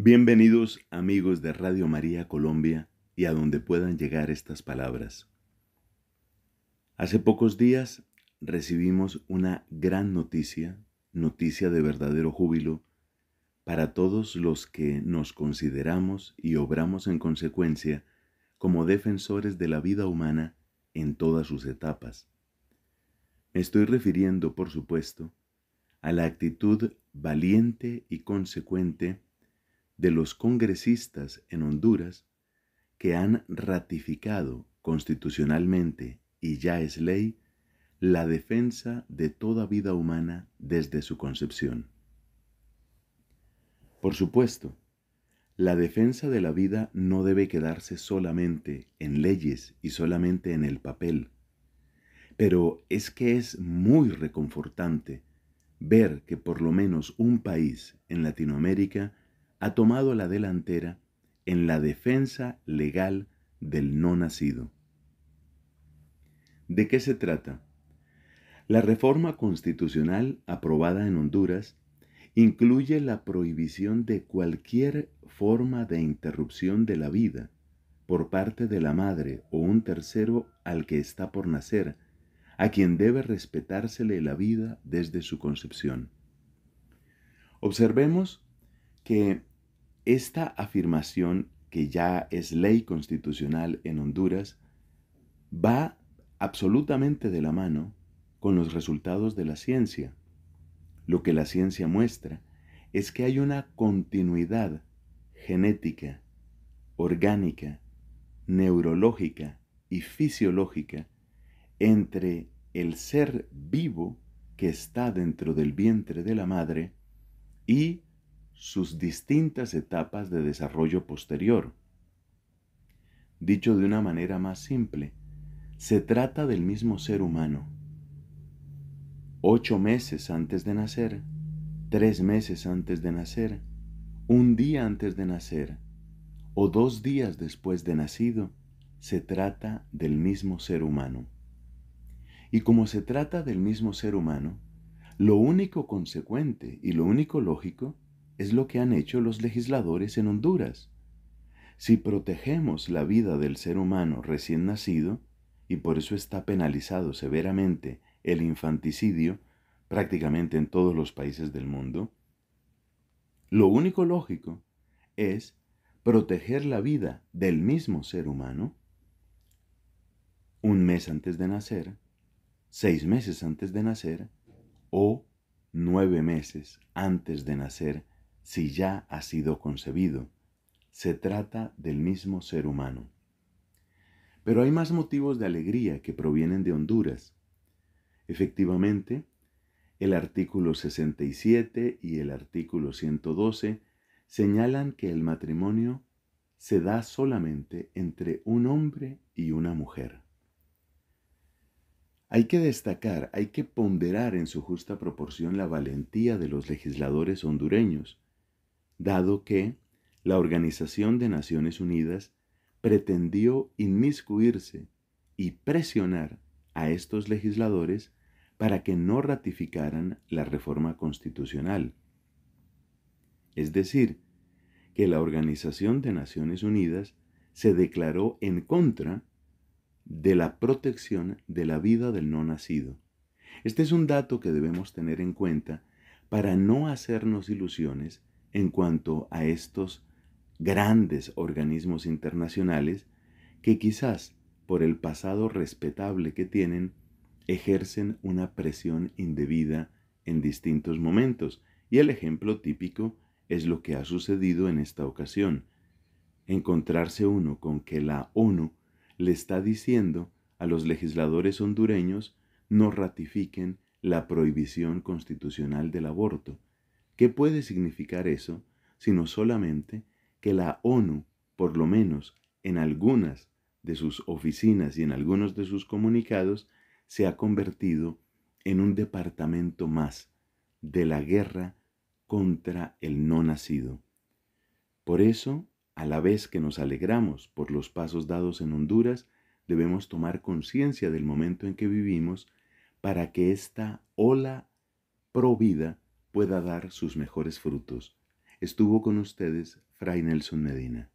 Bienvenidos amigos de Radio María Colombia y a donde puedan llegar estas palabras. Hace pocos días recibimos una gran noticia, noticia de verdadero júbilo, para todos los que nos consideramos y obramos en consecuencia como defensores de la vida humana en todas sus etapas. Me estoy refiriendo, por supuesto, a la actitud valiente y consecuente de los congresistas en Honduras que han ratificado constitucionalmente y ya es ley la defensa de toda vida humana desde su concepción. Por supuesto, la defensa de la vida no debe quedarse solamente en leyes y solamente en el papel, pero es que es muy reconfortante ver que por lo menos un país en Latinoamérica ha tomado la delantera en la defensa legal del no nacido. ¿De qué se trata? La reforma constitucional aprobada en Honduras incluye la prohibición de cualquier forma de interrupción de la vida por parte de la madre o un tercero al que está por nacer, a quien debe respetársele la vida desde su concepción. Observemos que esta afirmación, que ya es ley constitucional en Honduras, va absolutamente de la mano con los resultados de la ciencia. Lo que la ciencia muestra es que hay una continuidad genética, orgánica, neurológica y fisiológica entre el ser vivo que está dentro del vientre de la madre y sus distintas etapas de desarrollo posterior. Dicho de una manera más simple, se trata del mismo ser humano. Ocho meses antes de nacer, tres meses antes de nacer, un día antes de nacer o dos días después de nacido, se trata del mismo ser humano. Y como se trata del mismo ser humano, lo único consecuente y lo único lógico es lo que han hecho los legisladores en Honduras. Si protegemos la vida del ser humano recién nacido, y por eso está penalizado severamente el infanticidio prácticamente en todos los países del mundo, lo único lógico es proteger la vida del mismo ser humano un mes antes de nacer, seis meses antes de nacer o nueve meses antes de nacer si ya ha sido concebido. Se trata del mismo ser humano. Pero hay más motivos de alegría que provienen de Honduras. Efectivamente, el artículo 67 y el artículo 112 señalan que el matrimonio se da solamente entre un hombre y una mujer. Hay que destacar, hay que ponderar en su justa proporción la valentía de los legisladores hondureños, dado que la Organización de Naciones Unidas pretendió inmiscuirse y presionar a estos legisladores para que no ratificaran la reforma constitucional. Es decir, que la Organización de Naciones Unidas se declaró en contra de la protección de la vida del no nacido. Este es un dato que debemos tener en cuenta para no hacernos ilusiones en cuanto a estos grandes organismos internacionales que quizás por el pasado respetable que tienen ejercen una presión indebida en distintos momentos y el ejemplo típico es lo que ha sucedido en esta ocasión. Encontrarse uno con que la ONU le está diciendo a los legisladores hondureños no ratifiquen la prohibición constitucional del aborto, ¿Qué puede significar eso sino solamente que la ONU, por lo menos en algunas de sus oficinas y en algunos de sus comunicados, se ha convertido en un departamento más de la guerra contra el no nacido. Por eso, a la vez que nos alegramos por los pasos dados en Honduras, debemos tomar conciencia del momento en que vivimos para que esta ola provida pueda dar sus mejores frutos. Estuvo con ustedes Fray Nelson Medina.